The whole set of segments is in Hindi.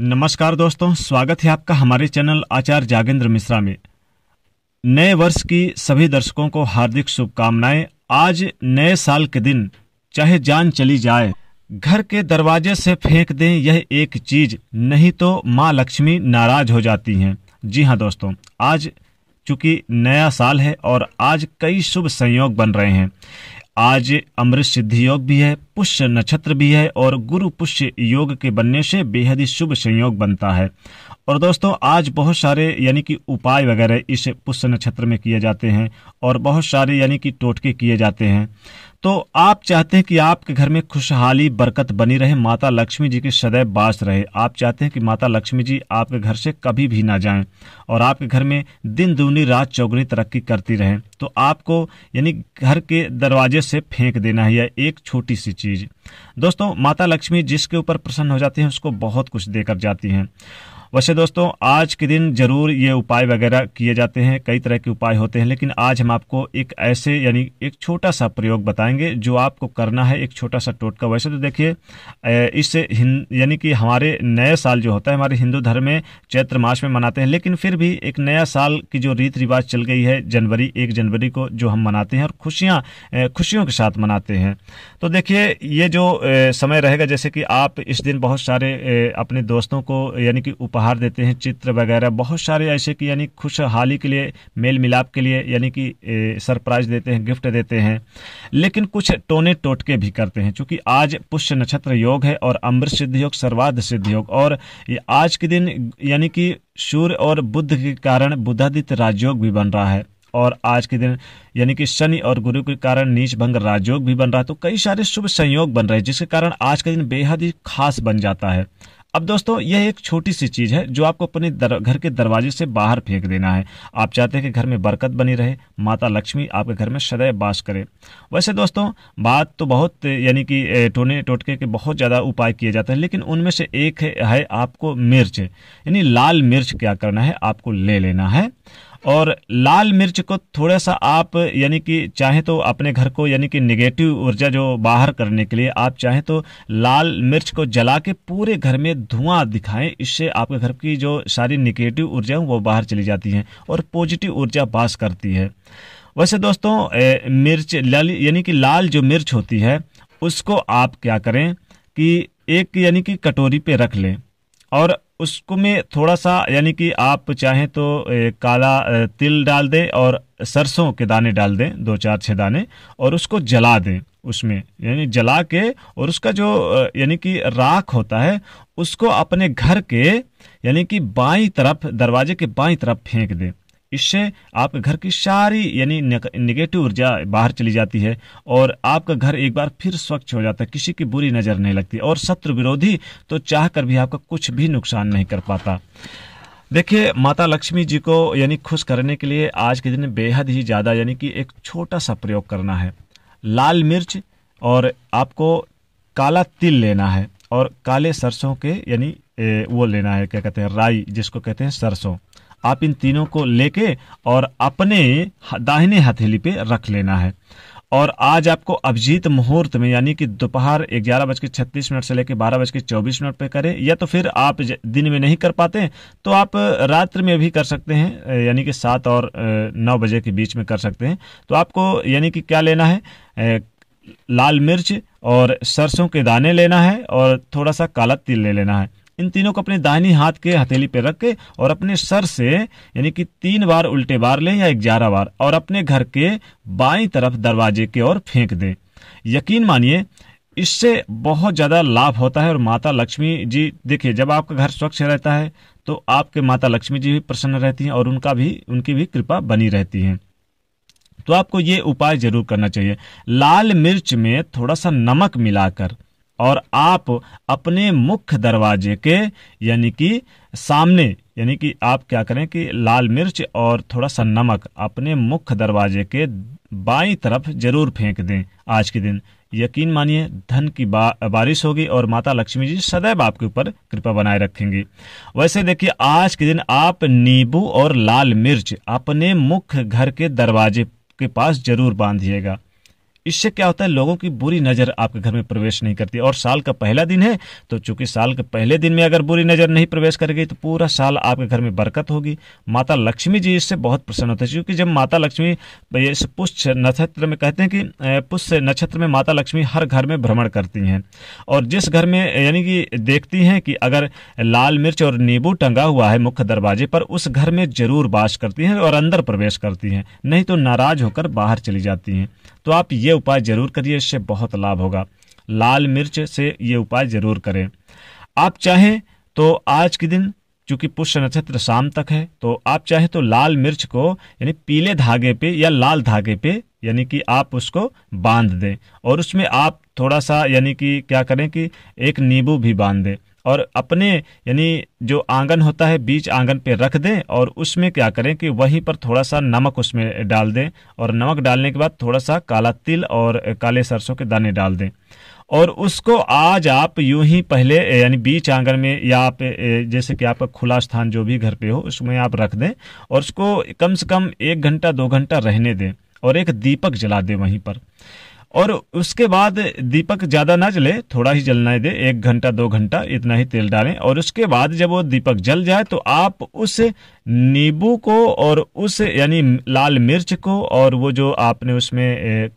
नमस्कार दोस्तों स्वागत है आपका हमारे चैनल आचार्य जागेंद्र मिश्रा में नए वर्ष की सभी दर्शकों को हार्दिक शुभकामनाएं आज नए साल के दिन चाहे जान चली जाए घर के दरवाजे से फेंक दें यह एक चीज नहीं तो माँ लक्ष्मी नाराज हो जाती हैं जी हाँ दोस्तों आज चूंकि नया साल है और आज कई शुभ संयोग बन रहे हैं आज अमृत सिद्धि योग भी है पुष्य नक्षत्र भी है और गुरु पुष्य योग के बनने से बेहद ही शुभ संयोग बनता है और दोस्तों आज बहुत सारे यानी कि उपाय वगैरह इस पुष्य नक्षत्र में किए जाते हैं और बहुत सारे यानी कि टोटके किए जाते हैं तो आप चाहते हैं कि आपके घर में खुशहाली बरकत बनी रहे माता लक्ष्मी जी के सदैव बास रहे आप चाहते हैं कि माता लक्ष्मी जी आपके घर से कभी भी ना जाएं और आपके घर में दिन दूनी रात चौगुनी तरक्की करती रहें तो आपको यानी घर के दरवाजे से फेंक देना है या एक छोटी सी you दोस्तों माता लक्ष्मी जिसके ऊपर प्रसन्न हो जाती हैं उसको बहुत कुछ देकर जाती हैं वैसे दोस्तों आज के दिन जरूर ये उपाय वगैरह किए जाते हैं कई तरह के उपाय होते हैं लेकिन आज हम आपको एक ऐसे यानी एक छोटा सा प्रयोग बताएंगे जो आपको करना है एक छोटा सा टोटका वैसे तो देखिए इस यानी कि हमारे नए साल जो होता है हमारे हिंदू धर्म में चैत्र मास में मनाते हैं लेकिन फिर भी एक नया साल की जो रीत रिवाज चल गई है जनवरी एक जनवरी को जो हम मनाते हैं और खुशियाँ खुशियों के साथ मनाते हैं तो देखिए ये जो समय रहेगा जैसे कि आप इस दिन बहुत सारे अपने दोस्तों को यानी कि उपहार देते हैं चित्र वगैरह बहुत सारे ऐसे कि यानी खुशहाली के लिए मेल मिलाप के लिए यानी कि सरप्राइज देते हैं गिफ्ट देते हैं लेकिन कुछ टोने टोटके भी करते हैं चूंकि आज पुष्य नक्षत्र योग है और अमृत सिद्ध योग सर्वाध सिद्ध योग और आज के दिन यानी कि सूर्य और बुद्ध के कारण बुद्धादित्य राजयोग भी बन रहा है और आज के दिन यानी कि शनि और गुरु के कारण नीच भंग राजयोग भी बन रहा है तो कई सारे शुभ संयोग बन रहे हैं जिसके कारण आज का दिन बेहद ही खास बन जाता है अब दोस्तों यह एक छोटी सी चीज है जो आपको अपने घर के दरवाजे से बाहर फेंक देना है आप चाहते हैं कि घर में बरकत बनी रहे माता लक्ष्मी आपके घर में सदैव बास करे वैसे दोस्तों बात तो बहुत यानी कि टोने टोटके के बहुत ज़्यादा उपाय किए जाते हैं लेकिन उनमें से एक है, है आपको मिर्च यानी लाल मिर्च क्या करना है आपको ले लेना है और लाल मिर्च को थोड़ा सा आप यानी कि चाहे तो अपने घर को यानी कि निगेटिव ऊर्जा जो बाहर करने के लिए आप चाहे तो लाल मिर्च को जला के पूरे घर में धुआं दिखाएं इससे आपके घर की जो सारी निगेटिव ऊर्जा वो बाहर चली जाती है और पॉजिटिव ऊर्जा पास करती है वैसे दोस्तों ए, मिर्च यानी कि लाल जो मिर्च होती है उसको आप क्या करें कि एक यानी कि कटोरी पे रख लें और उसको में थोड़ा सा यानी कि आप चाहें तो काला तिल डाल दें और सरसों के दाने डाल दें दो चार छः दाने और उसको जला दें उसमें यानी जला के और उसका जो यानी कि राख होता है उसको अपने घर के यानी कि बाई तरफ दरवाजे के बाई तरफ फेंक दें इससे आपके घर की सारी यानी निगेटिव ऊर्जा बाहर चली जाती है और आपका घर एक बार फिर स्वच्छ हो जाता है किसी की बुरी नजर नहीं लगती और शत्रु विरोधी तो चाह कर भी आपका कुछ भी नुकसान नहीं कर पाता देखिए माता लक्ष्मी जी को यानी खुश करने के लिए आज के दिन बेहद ही ज़्यादा यानी कि एक छोटा सा प्रयोग करना है लाल मिर्च और आपको काला तिल लेना है और काले सरसों के यानी वो लेना है क्या कहते हैं राई जिसको कहते हैं सरसों आप इन तीनों को लेके और अपने दाहिने हथेली पे रख लेना है और आज आपको अभिजीत मुहूर्त में यानी कि दोपहर ग्यारह बज के छत्तीस मिनट से लेकर बारह बज के चौबीस मिनट पे करें या तो फिर आप दिन में नहीं कर पाते तो आप रात्र में भी कर सकते हैं यानी कि सात और नौ बजे के बीच में कर सकते हैं तो आपको यानी कि क्या लेना है लाल मिर्च और सरसों के दाने लेना है और थोड़ा सा काला तिल ले लेना है इन तीनों को अपने दाहिनी हाथ के हथेली पे रख के और अपने सर से यानी कि तीन बार उल्टे बार लें या ग्यारह बार और अपने घर के बाई तरफ दरवाजे की ओर फेंक दें यकीन मानिए इससे बहुत ज़्यादा लाभ होता है और माता लक्ष्मी जी देखिए जब आपका घर स्वच्छ रहता है तो आपके माता लक्ष्मी जी भी प्रसन्न रहती हैं और उनका भी उनकी भी कृपा बनी रहती है तो आपको ये उपाय जरूर करना चाहिए लाल मिर्च में थोड़ा सा नमक मिलाकर और आप अपने मुख्य दरवाजे के यानी कि सामने यानी कि आप क्या करें कि लाल मिर्च और थोड़ा सा नमक अपने मुख्य दरवाजे के बाई तरफ जरूर फेंक दें आज के दिन यकीन मानिए धन की बा, बारिश होगी और माता लक्ष्मी जी सदैव आपके ऊपर कृपा बनाए रखेंगी वैसे देखिए आज के दिन आप नींबू और लाल मिर्च अपने मुख्य घर के दरवाजे के पास जरूर बांधिएगा इससे क्या होता है लोगों की बुरी नजर आपके घर में प्रवेश नहीं करती और साल का पहला दिन है तो चूंकि साल के पहले दिन में अगर बुरी नजर नहीं प्रवेश कर गई तो पूरा साल आपके घर में बरकत होगी माता लक्ष्मी जी इससे बहुत प्रसन्न होते हैं क्योंकि जब माता लक्ष्मी इस पुष्य नक्षत्र में कहते हैं कि पुष्य नक्षत्र में माता लक्ष्मी हर घर में भ्रमण करती हैं और जिस घर में यानी कि देखती हैं कि अगर लाल मिर्च और नींबू टंगा हुआ है मुख्य दरवाजे पर उस घर में जरूर बास करती हैं और अंदर प्रवेश करती हैं नहीं तो नाराज होकर बाहर चली जाती हैं तो आप ये उपाय जरूर करिए इससे बहुत लाभ होगा लाल मिर्च से ये उपाय जरूर करें आप चाहें तो आज के दिन चूंकि पुष्य नक्षत्र शाम तक है तो आप चाहें तो लाल मिर्च को यानी पीले धागे पे या लाल धागे पे यानी कि आप उसको बांध दें और उसमें आप थोड़ा सा यानी कि क्या करें कि एक नींबू भी बांध दें और अपने यानी जो आंगन होता है बीच आंगन पे रख दें और उसमें क्या करें कि वहीं पर थोड़ा सा नमक उसमें डाल दें और नमक डालने के बाद थोड़ा सा काला तिल और काले सरसों के दाने डाल दें और उसको आज आप यूं ही पहले यानी बीच आंगन में या आप जैसे कि आपका खुला स्थान जो भी घर पे हो उसमें आप रख दें और उसको कम से कम एक घंटा दो घंटा रहने दें और एक दीपक जला दें वहीं पर और उसके बाद दीपक ज्यादा ना जले थोड़ा ही जलना दे एक घंटा दो घंटा इतना ही तेल डालें और उसके बाद जब वो दीपक जल जाए तो आप उस नींबू को और उस यानी लाल मिर्च को और वो जो आपने उसमें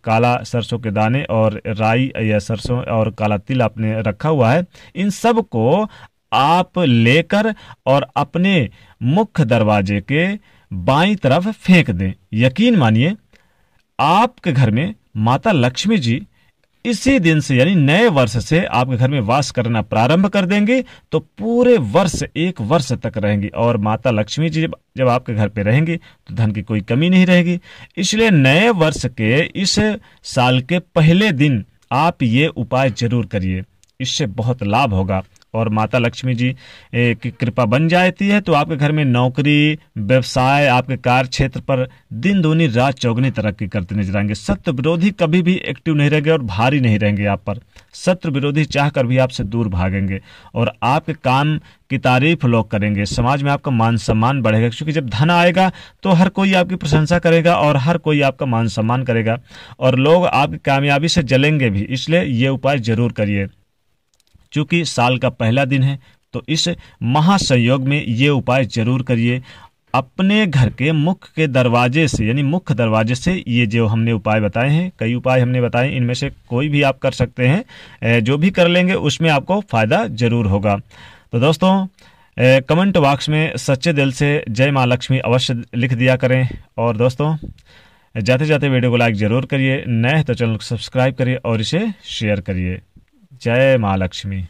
काला सरसों के दाने और राई या सरसों और काला तिल आपने रखा हुआ है इन सब को आप लेकर और अपने मुख्य दरवाजे के बाई तरफ फेंक दें यकीन मानिए आपके घर में माता लक्ष्मी जी इसी दिन से यानी नए वर्ष से आपके घर में वास करना प्रारंभ कर देंगे तो पूरे वर्ष एक वर्ष तक रहेंगी और माता लक्ष्मी जी जब जब आपके घर पे रहेंगी तो धन की कोई कमी नहीं रहेगी इसलिए नए वर्ष के इस साल के पहले दिन आप ये उपाय जरूर करिए इससे बहुत लाभ होगा और माता लक्ष्मी जी की कृपा बन जाती है तो आपके घर में नौकरी व्यवसाय आपके कार्य क्षेत्र पर दिन दोनी रात चौगनी तरक्की करते नजर आएंगे सत्य विरोधी कभी भी एक्टिव नहीं रहेंगे और भारी नहीं रहेंगे आप पर सत्र विरोधी चाह कर भी आपसे दूर भागेंगे और आपके काम की तारीफ लोग करेंगे समाज में आपका मान सम्मान बढ़ेगा क्योंकि जब धन आएगा तो हर कोई आपकी प्रशंसा करेगा और हर कोई आपका मान सम्मान करेगा और लोग आपकी कामयाबी से जलेंगे भी इसलिए ये उपाय जरूर करिए चूंकि साल का पहला दिन है तो इस महासंयोग में ये उपाय जरूर करिए अपने घर के मुख्य के दरवाजे से यानी मुख्य दरवाजे से ये जो हमने उपाय बताए हैं कई उपाय हमने बताए इनमें से कोई भी आप कर सकते हैं जो भी कर लेंगे उसमें आपको फायदा जरूर होगा तो दोस्तों कमेंट बॉक्स में सच्चे दिल से जय माँ लक्ष्मी अवश्य लिख दिया करें और दोस्तों जाते जाते वीडियो को लाइक ज़रूर करिए नए तो चैनल को सब्सक्राइब करिए और इसे शेयर करिए जय माँ लक्ष्मी